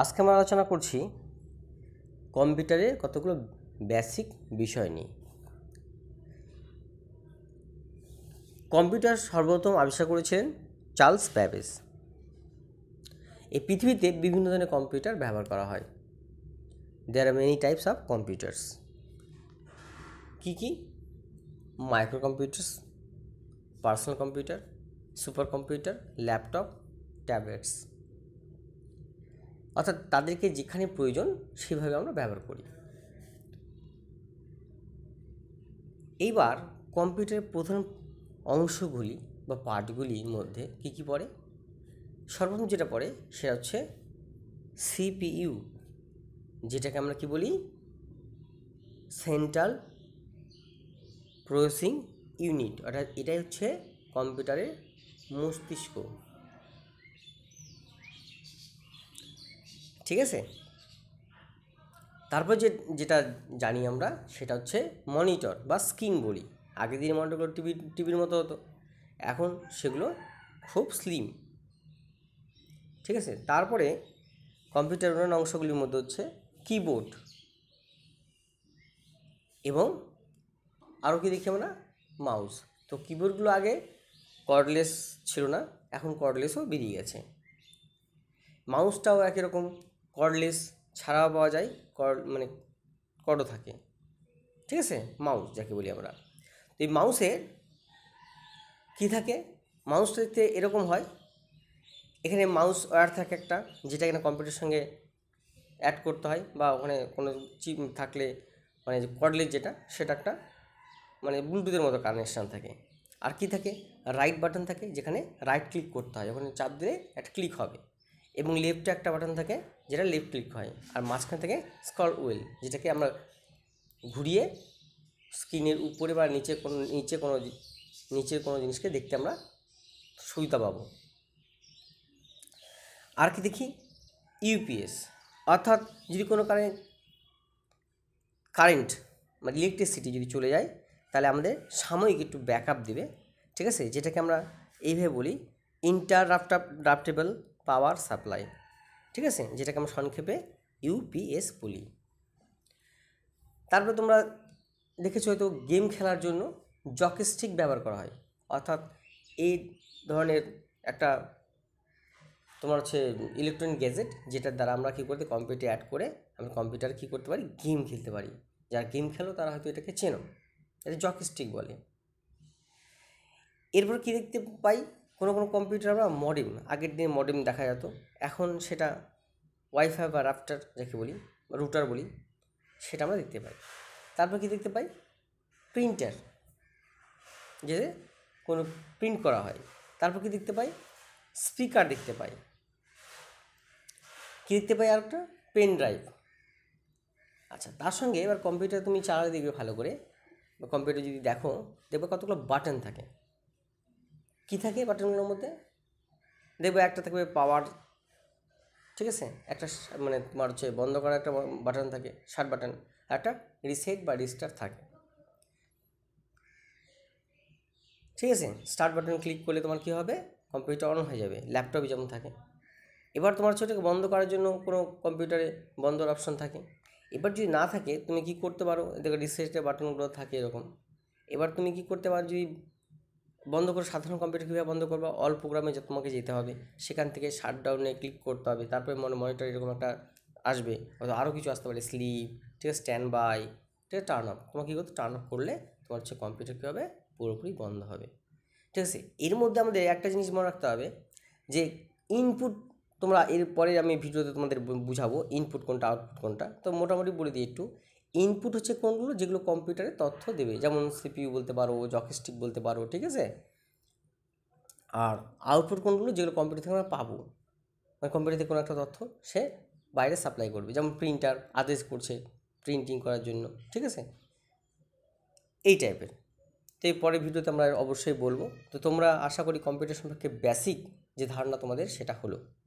আজকে আমরা আলোচনা করছি কম্পিউটারের কতগুলো বেসিক বিষয় নিয়ে কম্পিউটার সর্বপ্রথম আবিষ্কার করেছিলেন চার্লস প্যাবেস এই পৃথিবীতে বিভিন্ন ধরনের কম্পিউটার ব্যবহার করা হয় there are many types of computers কী কী micro computers personal computer super computer laptop tablets অর্থাৎ তাদেরকে যেখানে প্রয়োজন সেভাবে আমরা ব্যবহার করি এইবার কম্পিউটারের প্রধান অংশগুলি বা পার্টগুলির মধ্যে কী কী পড়ে সর্বপ্রথম যেটা পড়ে সেটা হচ্ছে সিপিইউ যেটাকে আমরা কি বলি সেন্ট্রাল প্রসেসিং ইউনিট অর্থাৎ এটাই হচ্ছে কম্পিউটারের মস্তিষ্ক ঠিক আছে তারপর যে যেটা জানি আমরা সেটা হচ্ছে মনিটর বা স্ক্রিন বলি আগের দিনে মনিটরগুলো টিভি টিভির মতো হতো এখন সেগুলো খুব স্লিম ঠিক আছে তারপরে কম্পিউটার অন্যান্য অংশগুলির মধ্যে হচ্ছে কিবোর্ড এবং আরও কি দেখি আমরা মাউস তো কিবোর্ডগুলো আগে কর্ডলেস ছিল না এখন কর্ডলেসও বেরিয়ে গেছে মাউসটাও একই রকম কর্ডলেস ছাড়াও পাওয়া যায় কর্ড মানে কর্ডও থাকে ঠিক আছে মাউস যাকে বলি আমরা তো এই মাউসের কী থাকে মাউসটিতে এরকম হয় এখানে মাউস ওয়ার থাকে একটা যেটা এখানে কম্পিউটার সঙ্গে অ্যাড করতে হয় বা ওখানে কোনো চিপ থাকলে মানে কর্ডলেস যেটা সেটা একটা মানে ব্লুটুথের মতো কানেকশান থাকে আর কি থাকে রাইট বাটন থাকে যেখানে রাইট ক্লিক করতে হয় ওখানে চাপ দিলে একটা ক্লিক হবে এবং লেফটে একটা বাটন থাকে যেটা লেফট ক্লিক হয় আর মাঝখান থেকে স্কল ওয়েল যেটাকে আমরা ঘুরিয়ে স্ক্রিনের উপরে বা নিচে কোনো নিচে কোনো নিচের কোনো জিনিসকে দেখতে আমরা সুবিধা পাবো আর কি দেখি ইউপিএস অর্থাৎ যদি কোনো কারণে কারেন্ট মানে ইলেকট্রিসিটি যদি চলে যায় তাহলে আমাদের সাময়িক একটু ব্যাকআপ দেবে ঠিক আছে যেটাকে আমরা এইভাবে বলি ইন্টারাপ্টাব ড্রাফটেবল পাওয়ার সাপ্লাই ঠিক আছে যেটাকে আমরা সংক্ষেপে ইউপিএস বলি তারপরে তোমরা দেখেছো হয়তো গেম খেলার জন্য জকিস্টিক ব্যবহার করা হয় অর্থাৎ এই ধরনের একটা তোমার হচ্ছে ইলেকট্রনিক গ্যাজেট যেটার দ্বারা আমরা কী করতে কম্পিউটার অ্যাড করে আমরা কম্পিউটার কী করতে পারি গেম খেলতে পারি যারা গেম খেলো তারা হয়তো এটাকে চেনো এটা জকিস্টিক বলে এরপর কী দেখতে পাই কোনো কোনো কম্পিউটার বা মডিম আগের দিনে মডিম দেখা যেত এখন সেটা ওয়াইফাই বা রাফটার যাকে বলি বা রুটার বলি সেটা আমরা দেখতে পাই তারপর কি দেখতে পাই প্রিন্টার যে কোনো প্রিন্ট করা হয় তারপর কি দেখতে পাই স্পিকার দেখতে পাই কী দেখতে পাই আর একটা পেন ড্রাইভ আচ্ছা তার সঙ্গে এবার কম্পিউটার তুমি চালাতে দেখবে ভালো করে বা কম্পিউটার যদি দেখো দেখবে কতগুলো বাটন থাকে কি থাকে বাটনগুলোর মধ্যে দেখবে একটা থাকবে পাওয়ার ঠিক আছে একটা মানে তোমার হচ্ছে বন্ধ করার একটা বাটন থাকে শার্ট বাটন একটা রিসেট বা রিস্টার থাকে ঠিক আছে স্টার্ট বাটন ক্লিক করলে তোমার কি হবে কম্পিউটার অন হয়ে যাবে ল্যাপটপ যেমন থাকে এবার তোমার সেটাকে বন্ধ করার জন্য কোনো কম্পিউটারে বন্ধর অপশন থাকে এবার যদি না থাকে তুমি কি করতে পারো দেখো রিসেটের বাটনগুলো থাকে এরকম এবার তুমি কি করতে পারো যদি বন্ধ করে সাধারণ কম্পিউটার কীভাবে বন্ধ করবো অল প্রোগ্রামে তোমাকে যেতে হবে সেখান থেকে শাটডাউনে ক্লিক করতে হবে তারপরে মনে মনিটর এরকম একটা আসবে হয়তো আরও কিছু আসতে পারে স্লিপ ঠিক আছে স্ট্যান্ড বাই ঠিক আছে টার্ন অফ তোমাকে কী করতে টার্ন অফ করলে তোমার হচ্ছে কম্পিউটার কী হবে পুরোপুরি বন্ধ হবে ঠিক আছে এর মধ্যে আমাদের একটা জিনিস মনে রাখতে হবে যে ইনপুট তোমরা এরপরে আমি ভিডিওতে তোমাদের বুঝাবো ইনপুট কোনটা আউটপুট কোনটা তো মোটামুটি বলে দিই একটু ইনপুট হচ্ছে কোনগুলো যেগুলো কম্পিউটারে তথ্য দেবে যেমন সিপিইউ বলতে পারো জকিস্টিক বলতে পারো ঠিক আছে আর আউটপুট কোনগুলো যেগুলো কম্পিউটার থেকে আমরা পাবো মানে কম্পিউটার থেকে কোনো একটা তথ্য সে বাইরে সাপ্লাই করবে যেমন প্রিন্টার আদেশ করছে প্রিন্টিং করার জন্য ঠিক আছে এই টাইপের তো এই পরের ভিডিওতে আমরা অবশ্যই বলবো তো তোমরা আশা করি কম্পিউটার সম্পর্কে বেসিক যে ধারণা তোমাদের সেটা হলো